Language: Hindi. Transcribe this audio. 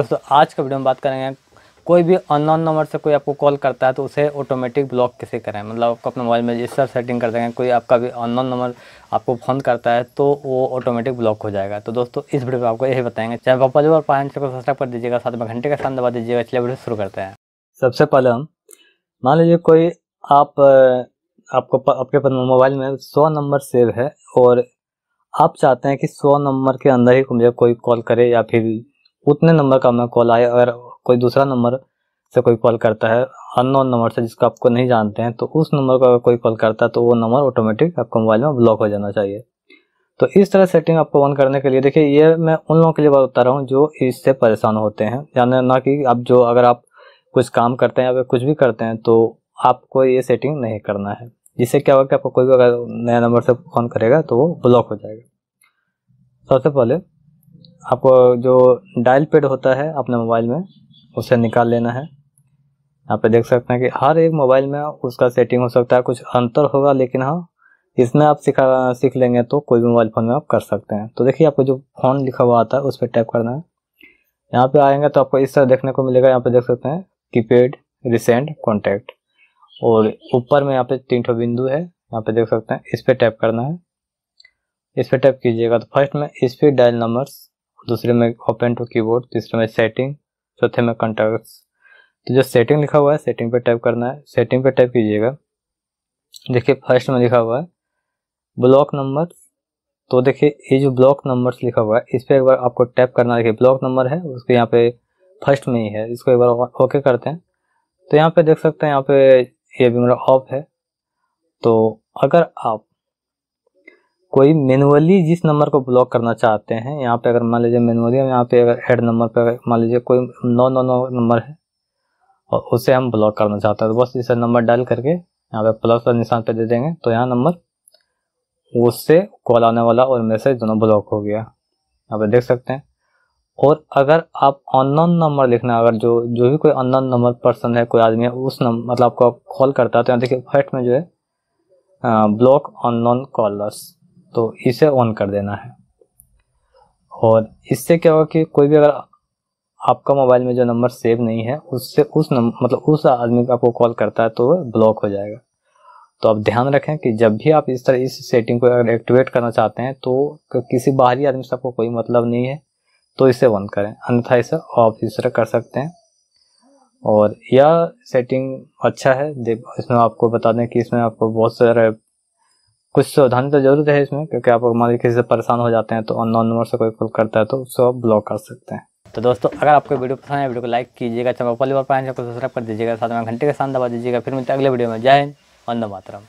दोस्तों आज का वीडियो में बात करेंगे कोई भी अननोन नंबर से कोई आपको कॉल करता है तो उसे ऑटोमेटिक ब्लॉक कैसे करें मतलब आपको अपने मोबाइल में जिस सेटिंग कर देंगे कोई आपका भी अननोन नंबर आपको फ़ोन करता है तो वो ऑटोमेटिक ब्लॉक हो जाएगा तो दोस्तों इस वीडियो में आपको यही बताएंगे चाहे पापा जो और पाँच को सब्सक्राइब कर दीजिएगा साथ में घंटे का स्थान दबा दीजिएगा इसलिए वीडियो शुरू करते हैं सबसे पहले हम मान लीजिए कोई आप आपको आपके मोबाइल में सौ नंबर सेव है और आप चाहते हैं कि सौ नंबर के अंदर ही मुझे कोई कॉल करे या फिर उतने नंबर का हमें कॉल आए अगर कोई दूसरा नंबर से कोई कॉल करता है अननोन नंबर से जिसको आपको नहीं जानते हैं तो उस नंबर को अगर कोई कॉल करता है तो वो नंबर ऑटोमेटिक आपके मोबाइल में ब्लॉक हो जाना चाहिए तो इस तरह सेटिंग आपको ऑन करने के लिए देखिए ये मैं उन लोगों के लिए बता रहा हूँ जो इससे परेशान होते हैं यानी ना कि आप जो अगर आप कुछ काम करते हैं या कुछ भी करते हैं तो आपको ये सेटिंग नहीं करना है जिससे क्या होगा कि आपको कोई भी अगर नया नंबर से फ़ोन करेगा तो वो ब्लॉक हो जाएगा सबसे पहले आपको जो डायल पेड होता है अपने मोबाइल में उसे निकाल लेना है यहाँ पे देख सकते हैं कि हर एक मोबाइल में उसका सेटिंग हो सकता है कुछ अंतर होगा लेकिन हाँ इसमें आप सिखा सीख लेंगे तो कोई भी मोबाइल फ़ोन में आप कर सकते हैं तो देखिए आपको जो फ़ोन लिखा हुआ आता है उस पर टाइप करना है यहाँ पे आएंगे तो आपको इस तरह देखने को मिलेगा यहाँ पे देख सकते हैं पेड रिसेंट कॉन्टैक्ट और ऊपर में यहाँ पे तीन ठो बिंदु है यहाँ पे देख सकते हैं इस पर टाइप करना है इस पर टाइप कीजिएगा तो फर्स्ट में इस पर डायल नंबर्स दूसरे में ओपन टू कीबोर्ड तीसरे में सेटिंग चौथे में कंटेक्ट तो जो सेटिंग लिखा हुआ है सेटिंग पर टाइप करना है सेटिंग पर टाइप कीजिएगा देखिए फर्स्ट में लिखा हुआ है ब्लॉक नंबर तो देखिए ये जो ब्लॉक नंबर्स लिखा हुआ है इस पर एक बार आपको टैप करना देखिए ब्लॉक नंबर है उसके यहाँ पे फर्स्ट में ही है इसको एक बार ओके करते हैं तो यहाँ पे देख सकते हैं यहाँ पे ये भी मेरा ऑफ है तो अगर आप कोई मैनुअली जिस नंबर को ब्लॉक करना चाहते हैं यहाँ पे अगर मान लीजिए मैनुअली यहाँ पे अगर हेड नंबर पे मान लीजिए कोई नौ नौ नौ नंबर है और उसे हम ब्लॉक करना चाहते हैं तो बस इसे नंबर डाल करके यहाँ पे प्लस का निशान पे दे देंगे तो यहाँ नंबर उससे कॉल आने वाला और मैसेज दोनों ब्लॉक हो गया यहाँ पे देख सकते हैं और अगर आप अननोन नंबर लिखना अगर जो जो भी कोई अननोन नंबर पर्सन है कोई आदमी है उस नंबर मतलब आपको कॉल करता है तो यहाँ देखिए फर्स्ट में जो है ब्लॉक अननोन कॉलर्स तो इसे ऑन कर देना है और इससे क्या होगा कि कोई भी अगर आपका मोबाइल में जो नंबर सेव नहीं है उससे उस नंबर मतलब उस आदमी का आपको कॉल करता है तो वह ब्लॉक हो जाएगा तो आप ध्यान रखें कि जब भी आप इस तरह इस सेटिंग को अगर एक्टिवेट करना चाहते हैं तो किसी बाहरी आदमी से आपको कोई मतलब नहीं है तो इसे बंद करें अन्यथा इसे ऑफ इस तरह कर सकते हैं और यह सेटिंग अच्छा है इसमें आपको बता दें कि इसमें आपको बहुत सारे कुछ सावधानी तो जरूर है इसमें क्योंकि आप मान लीजिए किसी से परेशान हो जाते हैं तो अननोन नंबर से कोई कॉल करता है तो उसको आप ब्लॉक कर सकते हैं तो दोस्तों अगर आपको वीडियो पसंद है वीडियो को लाइक कीजिएगा चैनल पहली बार पाएंगे सब्सक्राइब तो कर दीजिएगा साथ में घंटे का शान दबा दीजिएगा फिर मिलते हैं अगले वीडियो में जय हिंद वंदे मातरम